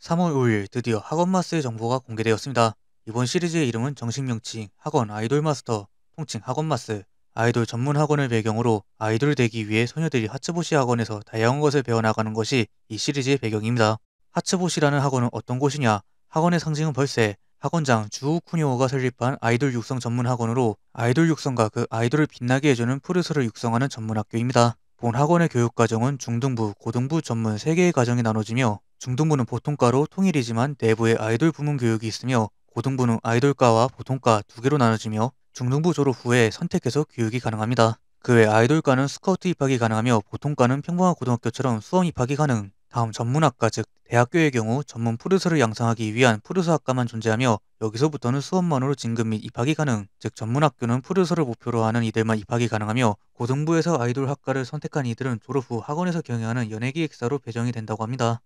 3월 5일 드디어 학원마스의 정보가 공개되었습니다. 이번 시리즈의 이름은 정식 명칭 학원 아이돌 마스터, 통칭 학원마스. 아이돌 전문 학원을 배경으로 아이돌 되기 위해 소녀들이 하츠보시 학원에서 다양한 것을 배워나가는 것이 이 시리즈의 배경입니다. 하츠보시라는 학원은 어떤 곳이냐? 학원의 상징은 벌새, 학원장 주우 쿠니오가 설립한 아이돌 육성 전문 학원으로 아이돌 육성과 그 아이돌을 빛나게 해주는 프로스를 육성하는 전문 학교입니다. 본 학원의 교육 과정은 중등부, 고등부 전문 3개의 과정이 나눠지며 중등부는 보통과로 통일이지만 내부에 아이돌 부문 교육이 있으며 고등부는 아이돌과와 보통과 두 개로 나눠지며 중등부 졸업 후에 선택해서 교육이 가능합니다. 그 외 아이돌과는 스카우트 입학이 가능하며 보통과는 평범한 고등학교처럼 수험 입학이 가능. 다음 전문학과 즉 대학교의 경우 전문 프르스를 양성하기 위한 프르스학과만 존재하며 여기서부터는 수업만으로 진급 및 입학이 가능 즉 전문학교는 프르스를 목표로 하는 이들만 입학이 가능하며 고등부에서 아이돌 학과를 선택한 이들은 졸업 후 학원에서 경영하는 연예기획사로 배정이 된다고 합니다.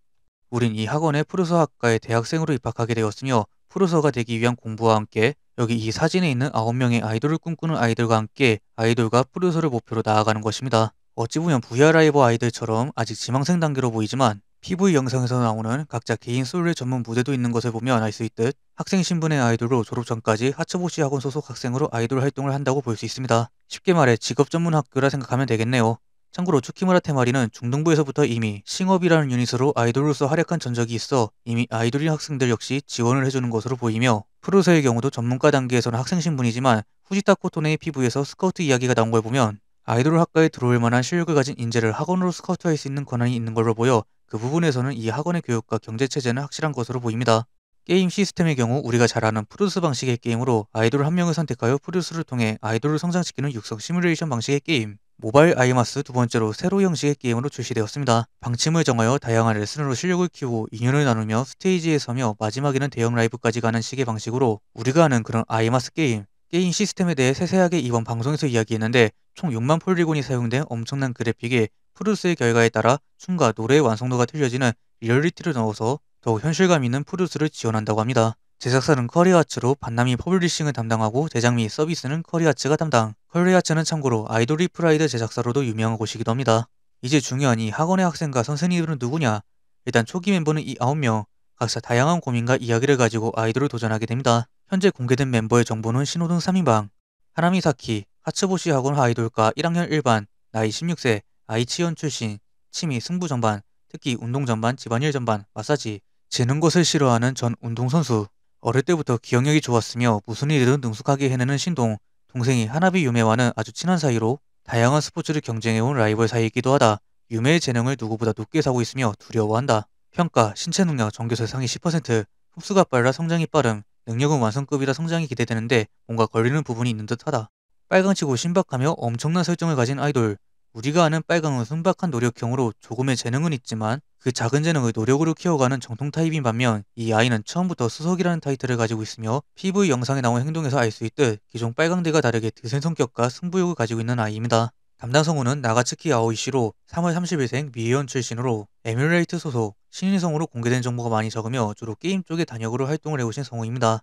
우린 이 학원에 푸르서학과의 대학생으로 입학하게 되었으며 푸르서가 되기 위한 공부와 함께 여기 이 사진에 있는 9명의 아이돌을 꿈꾸는 아이들과 함께 아이돌과 푸르서를 목표로 나아가는 것입니다. 어찌 보면 VR라이버 아이들처럼 아직 지망생 단계로 보이지만 PV 영상에서 나오는 각자 개인 솔로의 전문 무대도 있는 것을 보면 알 수 있듯 학생 신분의 아이돌로 졸업 전까지 하츠보시 학원 소속 학생으로 아이돌 활동을 한다고 볼 수 있습니다. 쉽게 말해 직업 전문 학교라 생각하면 되겠네요. 참고로 츠키무라 테마리는 중등부에서부터 이미 싱업이라는 유닛으로 아이돌로서 활약한 전적이 있어 이미 아이돌인 학생들 역시 지원을 해주는 것으로 보이며 프로세의 경우도 전문가 단계에서는 학생 신분이지만 후지타 코토네의 피부에서 스카우트 이야기가 나온 걸 보면 아이돌 학과에 들어올 만한 실력을 가진 인재를 학원으로 스카우트할 수 있는 권한이 있는 걸로 보여 그 부분에서는 이 학원의 교육과 경제체제는 확실한 것으로 보입니다. 게임 시스템의 경우 우리가 잘 아는 프로듀스 방식의 게임으로 아이돌 한 명을 선택하여 프로듀스를 통해 아이돌을 성장시키는 육성 시뮬레이션 방식의 게임 모바일 아이마스 두 번째로 새로 형식의 게임으로 출시되었습니다. 방침을 정하여 다양한 레슨으로 실력을 키우고 인연을 나누며 스테이지에 서며 마지막에는 대형 라이브까지 가는 식의 방식으로 우리가 아는 그런 아이마스 게임, 게임 시스템에 대해 세세하게 이번 방송에서 이야기했는데 총 6만 폴리곤이 사용된 엄청난 그래픽에 프루스의 결과에 따라 춤과 노래의 완성도가 틀려지는 리얼리티를 넣어서 더욱 현실감 있는 프루스를 지원한다고 합니다. 제작사는 커리아츠로 반남이 퍼블리싱을 담당하고 제작 및 서비스는 커리아츠가 담당. 헐리아츠는 참고로 아이돌리 프라이드 제작사로도 유명한 곳이기도 합니다. 이제 중요한 이 학원의 학생과 선생님들은 누구냐? 일단 초기 멤버는 이 9명, 각자 다양한 고민과 이야기를 가지고 아이돌을 도전하게 됩니다. 현재 공개된 멤버의 정보는 신호등 3인방, 하나미 사키, 하츠보시 학원 아이돌과 1학년 1반, 나이 16세, 아이치현 출신, 취미 승부 전반, 특히 운동 전반, 집안일 전반, 마사지, 재는 것을 싫어하는 전 운동선수, 어릴 때부터 기억력이 좋았으며 무슨 일이든 능숙하게 해내는 신동, 동생이 하나비 유메와는 아주 친한 사이로 다양한 스포츠를 경쟁해온 라이벌 사이이기도 하다. 유메의 재능을 누구보다 높게 사고 있으며 두려워한다. 평가, 신체 능력, 전교서 상위 10%, 흡수가 빨라 성장이 빠름, 능력은 완성급이라 성장이 기대되는데 뭔가 걸리는 부분이 있는 듯하다. 빨강치고 신박하며 엄청난 설정을 가진 아이돌, 우리가 아는 빨강은 순박한 노력형으로 조금의 재능은 있지만 그 작은 재능을 노력으로 키워가는 정통 타입인 반면 이 아이는 처음부터 수석이라는 타이틀을 가지고 있으며 PV 영상에 나온 행동에서 알 수 있듯 기존 빨강대가 다르게 드센 성격과 승부욕을 가지고 있는 아이입니다. 담당 성우는 나가츠키 아오이시로 3월 30일생 미의원 출신으로 에뮬레이트 소속 신인성으로 공개된 정보가 많이 적으며 주로 게임 쪽에 단역으로 활동을 해오신 성우입니다.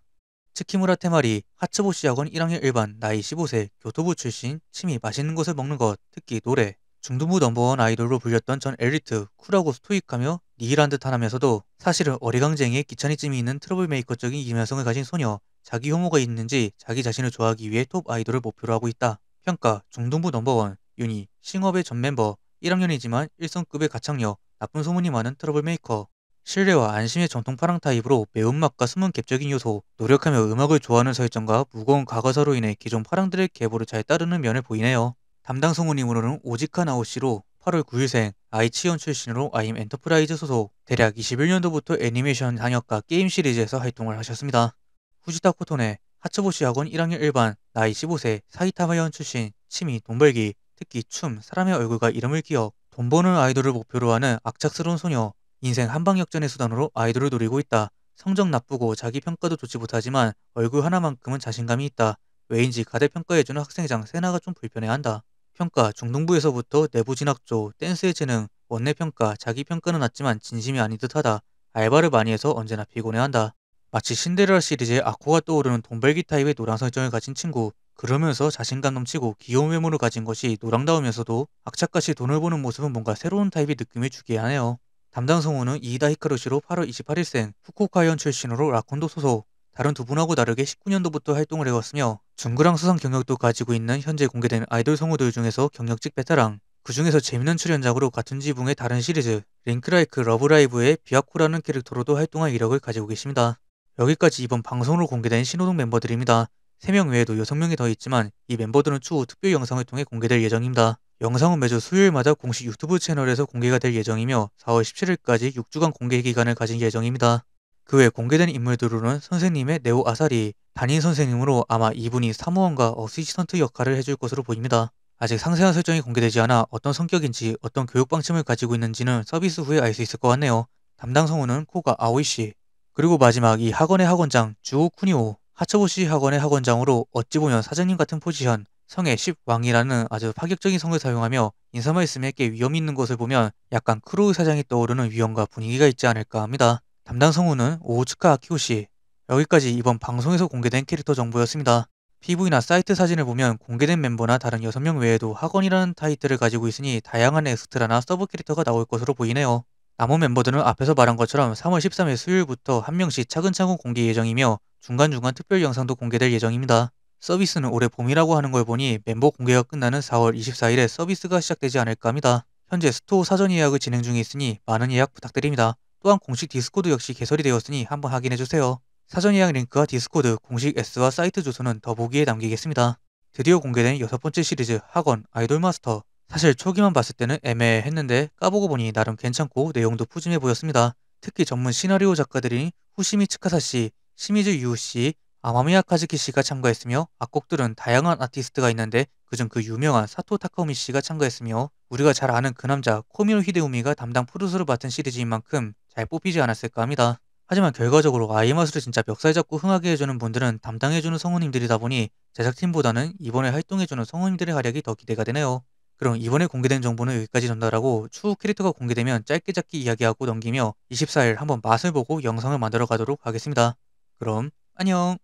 치키무라 테마리 하츠보시 학원 1학년 1반 나이 15세 교토부 출신 취미 맛있는 것을 먹는 것 특히 노래 중등부 넘버원 아이돌로 불렸던 전 엘리트 쿨하고 스토익하며 니힐한듯 하면서도 사실은 어리광쟁이의 귀차니즘이 있는 트러블메이커적인 이면성을 가진 소녀 자기 혐오가 있는지 자기 자신을 좋아하기 위해 톱 아이돌을 목표로 하고 있다. 평가 중등부 넘버원 윤희 싱업의 전 멤버 1학년이지만 1성급의 가창력 나쁜 소문이 많은 트러블메이커 신뢰와 안심의 전통 파랑 타입으로 매운맛과 숨은 갭적인 요소, 노력하며 음악을 좋아하는 설정과 무거운 과거사로 인해 기존 파랑들의 계보를 잘 따르는 면을 보이네요. 담당 성우님으로는 오지카 나오씨로 8월 9일생, 아이치현 출신으로 아임 엔터프라이즈 소속, 대략 21년도부터 애니메이션 상역과 게임 시리즈에서 활동을 하셨습니다. 후지타 코토네, 하츠보시 학원 1학년 1반, 나이 15세, 사이타마현 출신, 취미, 돈 벌기, 특히 춤, 사람의 얼굴과 이름을 기억, 돈 버는 아이돌을 목표로 하는 악착스러운 소녀, 인생 한방역전의 수단으로 아이돌을 노리고 있다. 성적 나쁘고 자기 평가도 좋지 못하지만 얼굴 하나만큼은 자신감이 있다. 왜인지 가대평가해주는 학생장 세나가 좀 불편해한다. 평가 중등부에서부터 내부 진학조, 댄스의 재능, 원내평가, 자기평가는 낮지만 진심이 아닌 듯하다. 알바를 많이 해서 언제나 피곤해한다. 마치 신데렐라 시리즈의 아코가 떠오르는 돈벌기 타입의 노랑 설정을 가진 친구. 그러면서 자신감 넘치고 귀여운 외모를 가진 것이 노랑다우면서도 악착같이 돈을 버는 모습은 뭔가 새로운 타입의 느낌을 주게 하네요. 담당 성우는 이이다 히카루시로 8월 28일생 후쿠오카현 출신으로 라콘도 소속 다른 두 분하고 다르게 19년도부터 활동을 해왔으며 중그랑 수상 경력도 가지고 있는 현재 공개된 아이돌 성우들 중에서 경력직 베테랑 그 중에서 재밌는 출연작으로 같은 지붕의 다른 시리즈 링크라이크 러브라이브의 비아코라는 캐릭터로도 활동할 이력을 가지고 계십니다. 여기까지 이번 방송으로 공개된 신호동 멤버들입니다. 3명 외에도 6명이 더 있지만 이 멤버들은 추후 특별 영상을 통해 공개될 예정입니다. 영상은 매주 수요일마다 공식 유튜브 채널에서 공개가 될 예정이며 4월 17일까지 6주간 공개 기간을 가진 예정입니다. 그 외 공개된 인물들로는 선생님의 네오 아사리, 담임 선생님으로 아마 이분이 사무원과 어시스턴트 역할을 해줄 것으로 보입니다. 아직 상세한 설정이 공개되지 않아 어떤 성격인지 어떤 교육 방침을 가지고 있는지는 서비스 후에 알 수 있을 것 같네요. 담당 성우는 코가 아오이씨, 그리고 마지막 이 학원의 학원장 주오 쿠니오, 하츠보시 학원의 학원장으로 어찌 보면 사장님 같은 포지션, 성의10왕이라는 아주 파격적인 성을 사용하며 인사있씀에꽤 위험 있는 것을 보면 약간 크루의 사장이 떠오르는 위험과 분위기가 있지 않을까 합니다. 담당 성우는 오츠카 우 아키오시 여기까지 이번 방송에서 공개된 캐릭터 정보였습니다. PV나 사이트 사진을 보면 공개된 멤버나 다른 6명 외에도 학원이라는 타이틀을 가지고 있으니 다양한 엑스트라나 서브 캐릭터가 나올 것으로 보이네요. 나은 멤버들은 앞에서 말한 것처럼 3월 13일 수요일부터 한 명씩 차근차근 공개 예정이며 중간중간 특별 영상도 공개될 예정입니다. 서비스는 올해 봄이라고 하는 걸 보니 멤버 공개가 끝나는 4월 24일에 서비스가 시작되지 않을까 합니다. 현재 스토어 사전 예약을 진행 중에 있으니 많은 예약 부탁드립니다. 또한 공식 디스코드 역시 개설이 되었으니 한번 확인해주세요. 사전 예약 링크와 디스코드, 공식 S와 사이트 주소는 더보기에 남기겠습니다. 드디어 공개된 여섯 번째 시리즈 학원 아이돌 마스터 사실 초기만 봤을 때는 애매했는데 까보고 보니 나름 괜찮고 내용도 푸짐해 보였습니다. 특히 전문 시나리오 작가들인 후시미 치카사 씨, 시미즈 유우 씨, 아마미야 카즈키 씨가 참가했으며 악곡들은 다양한 아티스트가 있는데 그중 그 유명한 사토 타카오미 씨가 참가했으며 우리가 잘 아는 그 남자 코미노 히데우미가 담당 프루스를 맡은 시리즈인 만큼 잘 뽑히지 않았을까 합니다. 하지만 결과적으로 아이마스를 진짜 멱살 잡고 흥하게 해주는 분들은 담당해주는 성우님들이다 보니 제작팀보다는 이번에 활동해주는 성우님들의 활약이 더 기대가 되네요. 그럼 이번에 공개된 정보는 여기까지 전달하고 추후 캐릭터가 공개되면 짧게 짧게 이야기하고 넘기며 24일 한번 맛을 보고 영상을 만들어 가도록 하겠습니다. 그럼 안녕!